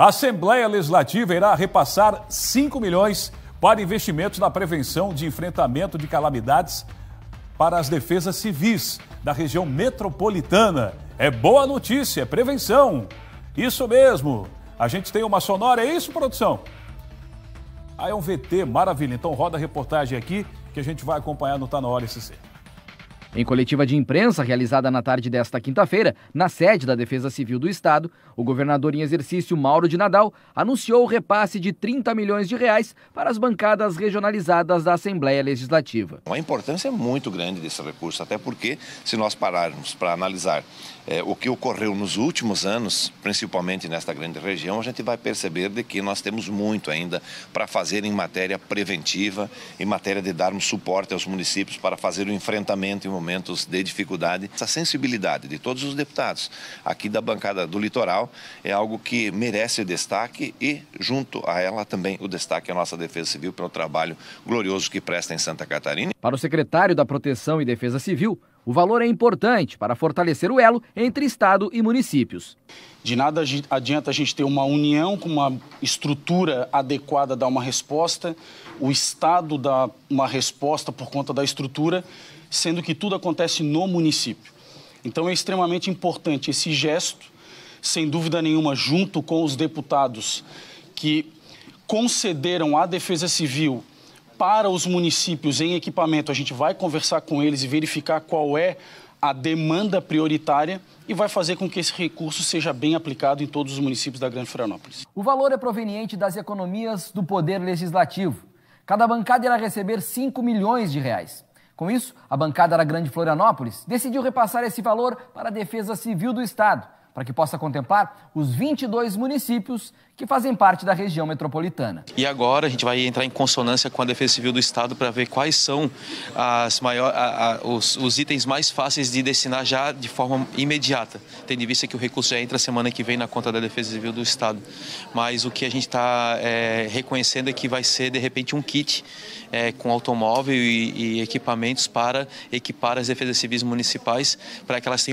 A Assembleia Legislativa irá repassar 5 milhões para investimentos na prevenção de enfrentamento de calamidades para as defesas civis da região metropolitana. É boa notícia, é prevenção. Isso mesmo. A gente tem uma sonora, é isso, produção? Aí ah, é um VT, maravilha. Então roda a reportagem aqui que a gente vai acompanhar no Tá Na Hora SC. Em coletiva de imprensa realizada na tarde desta quinta-feira, na sede da Defesa Civil do Estado, o governador em exercício Mauro de Nadal anunciou o repasse de 30 milhões de reais para as bancadas regionalizadas da Assembleia Legislativa. A importância é muito grande desse recurso, até porque se nós pararmos para analisar é, o que ocorreu nos últimos anos, principalmente nesta grande região, a gente vai perceber de que nós temos muito ainda para fazer em matéria preventiva, em matéria de darmos suporte aos municípios para fazer o enfrentamento e o momentos de dificuldade. Essa sensibilidade de todos os deputados aqui da bancada do litoral é algo que merece destaque e, junto a ela, também o destaque à nossa Defesa Civil pelo trabalho glorioso que presta em Santa Catarina. Para o secretário da Proteção e Defesa Civil, o valor é importante para fortalecer o elo entre Estado e municípios. De nada adianta a gente ter uma união com uma estrutura adequada dar uma resposta, o Estado dá uma resposta por conta da estrutura, sendo que tudo acontece no município. Então é extremamente importante esse gesto, sem dúvida nenhuma, junto com os deputados que concederam à Defesa Civil para os municípios em equipamento, a gente vai conversar com eles e verificar qual é a demanda prioritária e vai fazer com que esse recurso seja bem aplicado em todos os municípios da Grande Florianópolis. O valor é proveniente das economias do Poder Legislativo. Cada bancada irá receber 5 milhões de reais. Com isso, a bancada da Grande Florianópolis decidiu repassar esse valor para a Defesa Civil do Estado para que possa contemplar os 22 municípios que fazem parte da região metropolitana. E agora a gente vai entrar em consonância com a Defesa Civil do Estado para ver quais são maior, a, a, os, os, itens mais fáceis de destinar já de forma imediata, tendo em vista que o recurso já entra semana que vem na conta da Defesa Civil do Estado. Mas o que a gente está é, reconhecendo é que vai ser, de repente, um kit é, com automóvel e, e equipamentos para equipar as defesas civis municipais para que elas tenham